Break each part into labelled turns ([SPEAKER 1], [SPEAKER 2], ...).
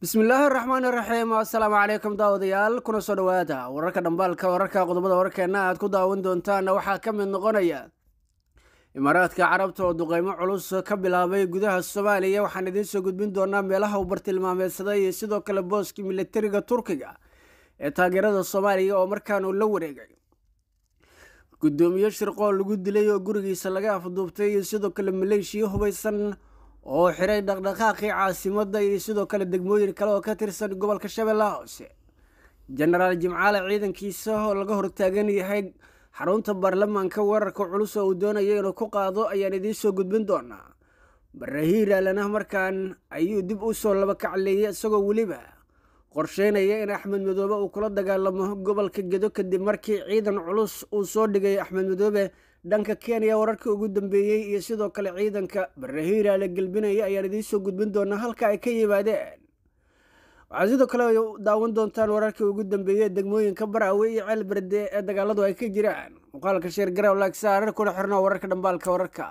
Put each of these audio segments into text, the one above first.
[SPEAKER 1] bismillaahi raxmaan raxiim assalaamu calaykum daawadayaal kuna soo dhawaada wararka dhambaalka wararka qodobada warkeenna aad ku daawan doontaan waxaa ka mid noqonaya imaaraadka carabta oo duqeymo culus ka bilaabay gudaha soomaaliya waxaan idiin soo gudbin doonaa meelaha uu bartilmaameysaday iyo sidoo kale booskii militariga turkiga ee taageerada soomaaliya oo markaanu la wareegay guddoomiye shirqool lagu dilay oo gurigiisa laga afduubtay iyo sidoo kale maleeshiya hubaysan oo xiray dhaqdhaqaaqii caasimadda iyo sidoo kale degmooyin kale oo ka tirsan gobolka shabeellaha hoose jenaraal jimcaale ciidankiisa oo laga hortaagan yahay xarunta baarlamaanka weerarka culus oo uu doonayo inuu ku qaado ayaan idiin soo gudbin doonaa barahiir alana markan ayuu dib u soo labakacleeyay isagoo weliba qorsheynaya in axmed madoobe uu kula dagaalamo gobolka gedo kadib markii ciidan culus uu soo dhigay axmed madoobe dhanka kenya wararka ugu dambeeyey iyo sidoo kale ciidanka barahira la gelbinaya ayaan idiinsoo gudbin doonaa halka ay ka yimaadeen waxaad sidoo kale daawan doontaan wararkii ugu dambeeyey degmooyinka baraawe iyo ceel berde ee dagaaladu ay ka jiraan muqaalka sheer garow laagsaar kuna xirnaa wararka dhambaalka wararka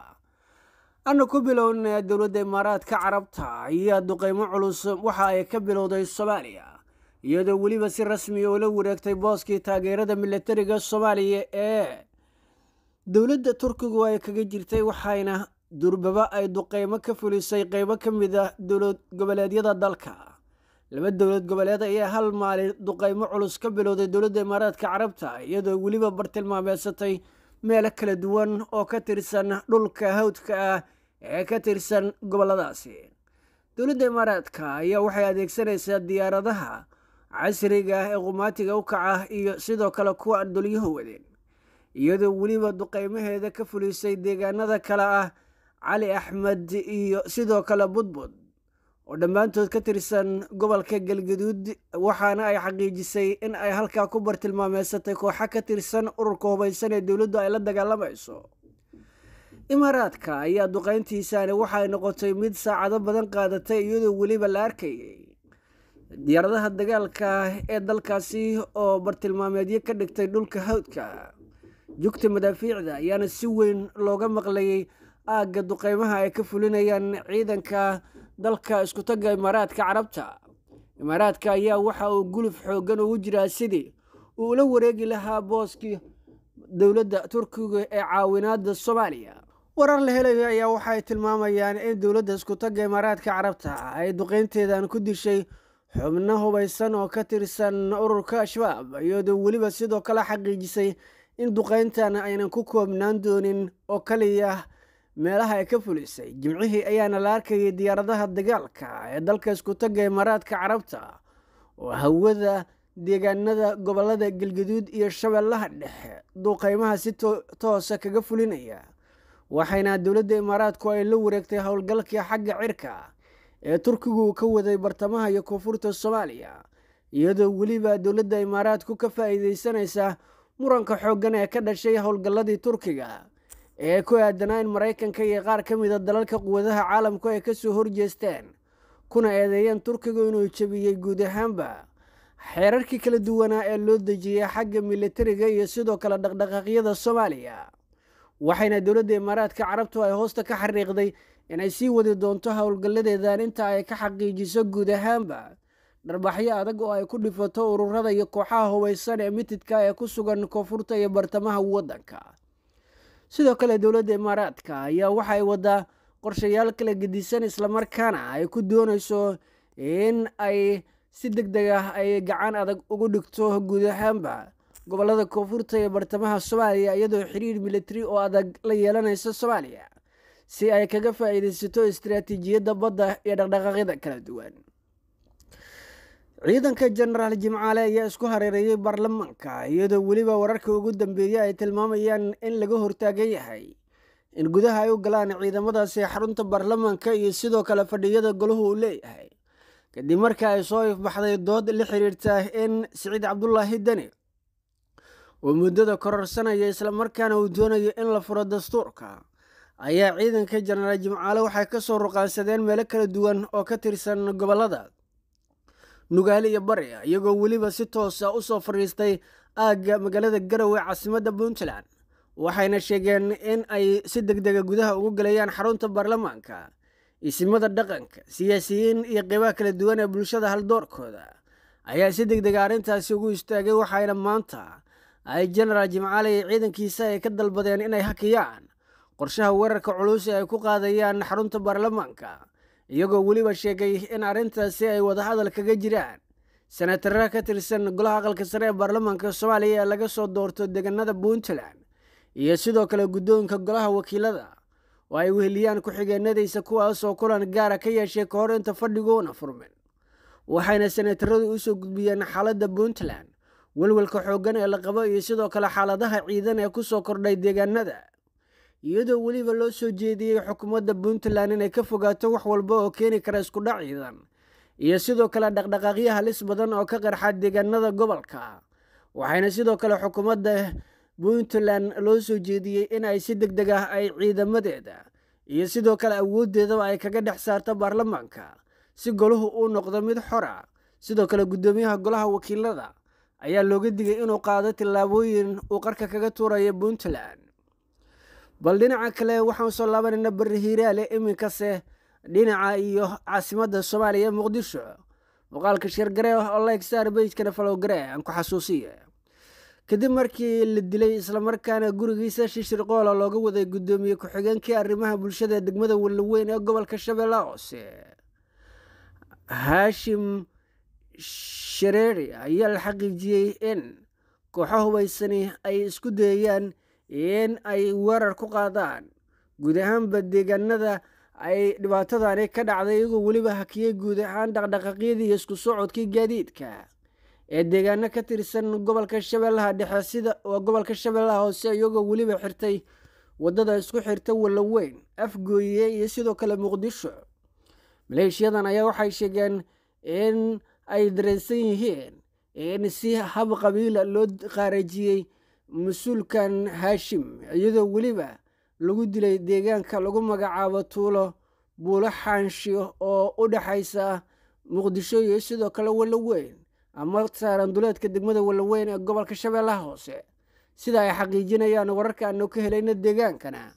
[SPEAKER 1] ana ku bilowna dowladda imaaraadka carabta ayaa duqeymo culus waxa ay ka bilowday soomaaliya iyadoo weliba si rasmiya ah ula wareegtay booskii taageerada milatariga soomaaliya ee dowladda turkigu ay kaga jirtay waxayna durbaba ay duqeymo ka fulisay qeybo ka mid a ah dowlad goboleedyada dalka laba dowlad goboleed ayaa hal maalin duqeymo culus ka bilowday dowladda imaaraadka carabta iyadoo weliba bartilmaameedsatay meelo kala duwan oo ka tirsan dhulka hawdka ah ee ka tirsan gobolladaasi dowladda imaaraadka ayaa waxay adeegsanaysaa diyaaradaha casriga ah ee qumaatiga u kaca iyo sidoo kale kuwa aan dulyahu wadeen iyadoo weliba duqaymaheeda ka fulisay deegaanada kale ah cali axmed iyo sidoo kale budbud oo dhammaantood ka tirsan gobolka galgaduud waxaana ay xaqiijisay in ay halkaa ku bartilmaameysatay kooxo ka tirsan ururka hubaysan ee dowladdu ay la dagaalamayso imaaraadka ayaa duqayntiisaani waxay noqotay mid saacado badan qaadatay iyadoo weliba la arkayay diyaaradaha dagaalka ah ee dalkaasi oo bartilmaameedyo ka dhigtay dhulka hawdka jugta madaafiicda ayaana si weyn looga maqlayay aagga duqeymaha ay ka fulinayaan ciidanka dalka iskutaga imaaraadka carabta imaaraadka ayaa waxa uu guluf xooggan ugu jiraa sidii uu ula wareegi lahaa booskii dowladda turkiga ee caawinaadda soomaaliya warar la helayo ayaa waxaay tilmaamayaan in dowladda iskutaga imaaraadka carabta ay duqeynteedan ku dishay xubno hubaysan oo ka tirsan ururka al-shabaab iyadoo weliba sidoo kale xaqiijisay in duqayntan aynan ku koobnaan doonin oo kaliya meelaha ay ka fulisay jimcihii ayaana la arkayay diyaaradaha dagaalka ee dalka iskutaga imaaraadka carabta oo hawada deegaanada gobollada galgaduud iyo shabeellaha dhexe duqeymaha si toosa ah kaga fulinaya waxayna dowladda imaaraadku ay la wareegtay howlgalkii xagga cirka ee turkigu uu ka waday bartamaha iyo koonfurta soomaaliya iyadoo weliba dowladda imaaraadku ka faa'iidaysanaysa muranka xooggan ee ka dhashay howlgalladii turkiga ee ku aadanaa in maraykanka iyo qaar ka mida ah dalalka quwadaha caalamku ay kasoo horjeesteen kuna eedeeyeen turkigu inuu jebiyey guud ahaanba xeerarkii kala duwanaa ee loo dejiyey xagga militariga iyo sidoo kale dhaqdhaqaaqyada soomaaliya waxayna dowladda imaaraadka carabtu ay hoosta ka xariiqday inay sii wadi doonto howlgalladeedan inta ay ka xaqiijiso guud ahaanba dharbaaxyo adag oo ay ku dhifato ururada iyo kooxaha hubaysan ee mitidka ee ku sugan koonfurta iyo bartamaha waddanka sidoo kale dowladda imaaraadka ayaa waxa ay waddaa qorshayaal kala gedisan islamarkaana ay ku doonayso in ay si deg deg ah ay gacan adag ugu dhigto guud ahaanba gobollada koonfurta iyo bartamaha soomaaliya iyadoo xiriir militari oo adag la yeelanaysa soomaaliya si ay kaga faa'iidaysato istaraatiijiyadda badda iyo dhaqdhaqaaqyada kala duwan ciidanka jenaraal jimcaale ayaa isku hareereeyey baarlamaanka iyadoo weliba wararka ugu dambeeyey ay tilmaamayaan in laga hortaagan yahay in gudaha ay u galaan ciidamadaasi xarunta baarlamaanka iyo sidoo kale fadhiyada golahu uu leeyahay kadib marka ay soo ifbaxday dood la xiriirta in siciid cabdulaahi deni uu muddada kororsanaya islamarkaana uu doonayo in la furo dastuurka ayaa ciidanka jenaraal jimcaale waxay ka soo ruqaansadeen meelo kala duwan oo ka tirsan gobollada nugaale iyo bari iyagoo weliba si toosa ah u soo fadhiistay aagga magaalada garowe caasimadda puntland waxayna sheegeen in ay si degdega gudaha ugu galayaan xarunta baarlamaanka isimada dhaqanka siyaasiyiin iyo qeybaha kala duwan ee bulshada haldoorkooda ayaa si degdega ah arrintaasi ugu istaagay waxayna maanta ay jenaraal jimcaale iyo ciidankiisa ay ka dalbadeen inay hakiyaan qorshaha weerarka culus ee ay ku qaadayaan xarunta baarlamaanka iyagoo weliba sheegay in arrintaasi ay wadahadal kaga jiraan senatare ka tirsan golaha aqalka sare ee baarlamaanka soomaaliya ee laga soo doorto deganada puntland iyo sidoo kale guddoonka golaha wakiilada oo ay weheliyaan ku-xigeenadiisa kuwaasoo kulan gaara ah ka yeeshay kahor hor inta fadhiguuna furmin waxayna senataradu usoo gudbiyeen xaaladda puntland welwelka xooggan ee la qabo iyo sidoo kale xaaladaha ciidan ee ku soo kordhay deegaanada iyadoo weliba loo soo jeediyey xukuumadda puntland inay ka fogaato wax walba oo keeni kara iskudhac ciidan iyo sidoo kale dhaqdhaqaaqyo halis badan oo ka qarxa deegaanada gobolka waxayna sidoo kale xukuumadda puntland loo soo jeediyey in ay si deg deg ah ay ciidamadeeda iyo sidoo kale awooddeedaba ay kaga dhex saarto baarlamaanka si goluhu uu noqdo mid xora sidoo kale guddoomiyaha golaha wakiilada ayaa looga digay inuu qaado tillaabooyin uu qarka kaga tuuraya puntland bal dhinaca kale waxaan soo laabanaynaa beri hiiraale ah iminkase dhinaca iyo caasimada soomaaliya muqdisho muuqaalka sheergaree ah oo laegsaar ah, beydkana falowgare aan ku xasuusiya kadib markii la dilay islamarkaana gurigiisa shishir qoola looga waday guddoomiye ku-xigeenkii arrimaha bulshada degmada wallaweyn ee gobolka shabeelle hoose haashim shareeri ayaa la xaqiijiyey in kooxo hubaysani ay isku dayayaan in ay weerar ku qaadaan guud ahaanba deegaanada ay dhibaatadani ka dhacday iyagoo weliba hakiyay guud ahaan dhaqdhaqaaqyadii iyo isku socodkii gaadiidka ee deegaano ka tirsan gobolka shabeellaha dhexe sida oo gobolka shabeellaha hoose iyagoo weliba xirtay waddada isku xirta walloweyn afgooye iyo sidoo kale muqdisho maleeshiyadan ayaa waxay sheegeen in ay dareensan yihiin in si hab qabiila ah loo qaarajiyey mas-uulkan haashim iyadoo weliba lagu dilay deegaanka lagu magacaabo tuulo buulo xaanshi oo u dhexaysa muqdisho iyo sidoo kale wallaweyn ama saaran duleedka degmada walloweyn ee gobolka shabeellaha hoose sida ay xaqiijinayaan wararkaanu ka helayna deegaankana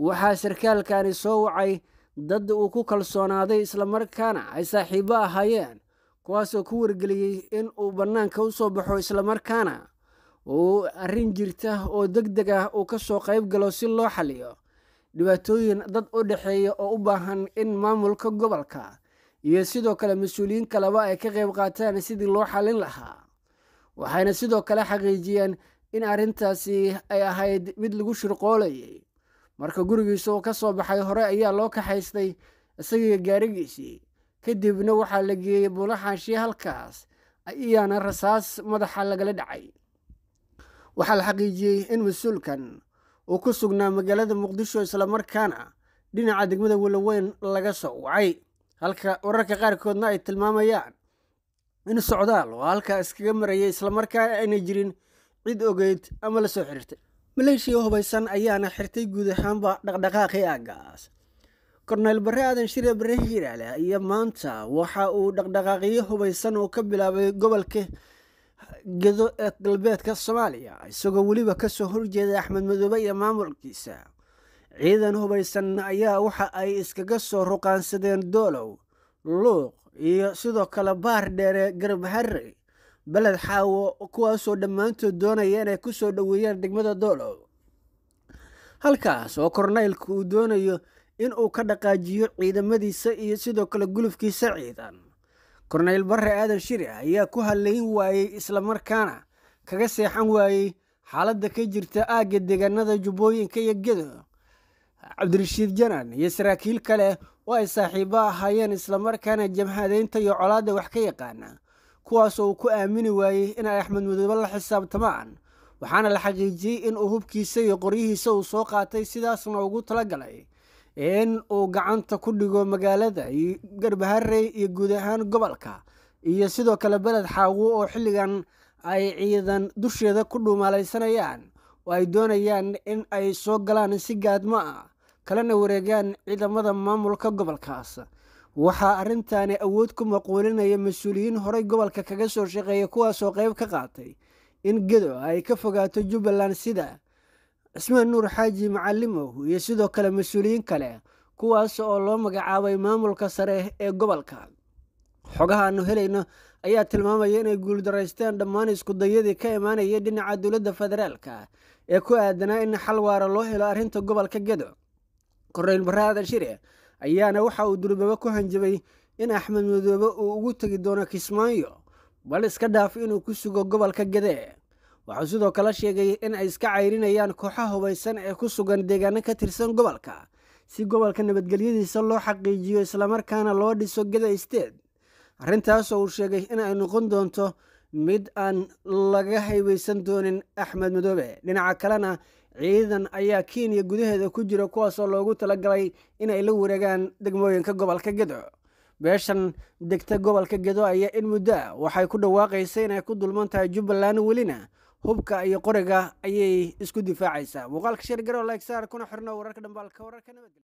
[SPEAKER 1] waxaa sarkaalkani soo wacay dad uu ku kalsoonaaday islamarkaana ay saaxiibo ahaayeen kuwaasoo ku wargeliyey in uu bannaanka u soo baxo islamarkaana uu arrin jirta oo deg deg ah uu ka soo qayb galo si loo xaliyo dhibaatooyin dad u dhexeeya oo u baahan in maamulka gobolka iyo sidoo kale mas-uuliyiin kaleba ay ka qayb qaataan sidii loo xalin lahaa waxayna sidoo kale xaqiijiyeen in arrintaasi ay ahayd mid lagu shirqoolayay marka gurigiisa uu ka soo baxay hore ayaa loo kaxaystay isagii gaarigiisii kadibna waxaa la geeyey buunaxaashi halkaas ayaana rasaas madaxa lagala dhacay waxaa la xaqiijiyey in mas-uulkan uu ku sugnaa magaalada muqdisho islamarkaana dhinaca degmada walaweyn laga soo wacay halka wararka qaarkoodna ay tilmaamayaan in socdaal oo halkaa iskaga marayay islamarkaana aynay jirin cid ogeyd ama la soo xiriirtay maleeshiya hubaysan ayaana xirtay guud ahaanba dhaqdhaqaaqii aagaas korneyl bare aadan shire bare hiiraale iyo maanta waxa uu dhaqdhaqaaqyo hubaysan oo ka bilaabay gobolka gedo ee galbeedka soomaaliya isagoo weliba kasoo horjeeda axmed madoobe iyo maamulkiisa ciidan hubaysan ayaa waxa ay iskaga soo ruqaansadeen doolow luuq iyo sidoo kale baar dheere garab beled xaawo kuwaasoo dhammaantood doonaya inay kusoo dhoweeyaan degmada doolow halkaas oo korneylka uu doonayo inuu ka dhaqaajiyo ciidamadiisa iyo sidoo kale gulufkiisa ciidan korneyl barre aadan shiri ayaa ku hadlayn waayey islamarkaana kaga seexan waayey xaaladda ka jirta aagga deegaanada jubbooyinka iyo gedo cabdirashiid janan iyo saraakiil kale oo ay saaxiibo ahaayeen islamarkaana jamhadeynta iyo colaadda wax ka yaqaana kuwaasoo uu ku aamini waayey in ay axmed mudoobe la xisaabtamaan waxaana la xaqiijiyey in uu hubkiisa iyo qoryihiisa uu soo qaatay sidaasna ugu tala galay in uu gacanta ku dhigo magaalada iyo iyo guud ahaan gobolka iyo sidoo kale beled xaawo oo xilligan ay ciidan dusheeda ku dhuumaalaysanayaan oo ay doonayaan in ay soo galaan si gaadmo ah kalena wareegaan ciidamada maamulka gobolkaas waxaa arrintaani awood ku maquulinaya mas-uuliyiin horey gobolka kaga soo shaqeeya kuwaasoo qayb ka qaatay in gedo ay ka fogaato jubbaland sida cismaan nuur xaaji macalimow iyo sidoo kale mas-uuliyiin kale kuwaas oo loo magacaabay maamulka sare ee gobolka xogaha aanu helayno ayaa tilmaamaya inay guuldaraysteen dhammaan iskudayadii ka imaanaya dhinaca dowladda federaalka ee ku aadanaa in xal waara loo helo arrinta gobolka gedo korreyn baraada shire ayaana waxa uu durbaba ku hanjabay in axmed madoobe uu ugu tegi doono kismaayo bal iska dhaaf inuu ku sugo gobolka gede waxuu sidoo kale sheegay in ay iska cayrinayaan kooxaha hubaysan ee ku sugan deegaano ka tirsan gobolka si gobolka nabadgelyadiisa loo xaqiijiyo islamarkaana loo dhiso geda isteed arrintaasoo uu sheegay in ay noqon doonto mid aan laga haybaysan doonin axmed madoobe dhinaca kalena ciidan ayaa kenya gudaheeda ku jira kuwaasoo loogu talagalay inay la wareegaan degmooyinka gobolka gedo beeshan degta gobolka gedo ayaa in muddoa waxay ku dhawaaqaysay inay ku dulman tahay jubbaland welina hubka iyo qoriga ayay isku difaacaysaa muuqaalka shir garow like saar kuna xirno wararka dhambaalka wararka nabadgelya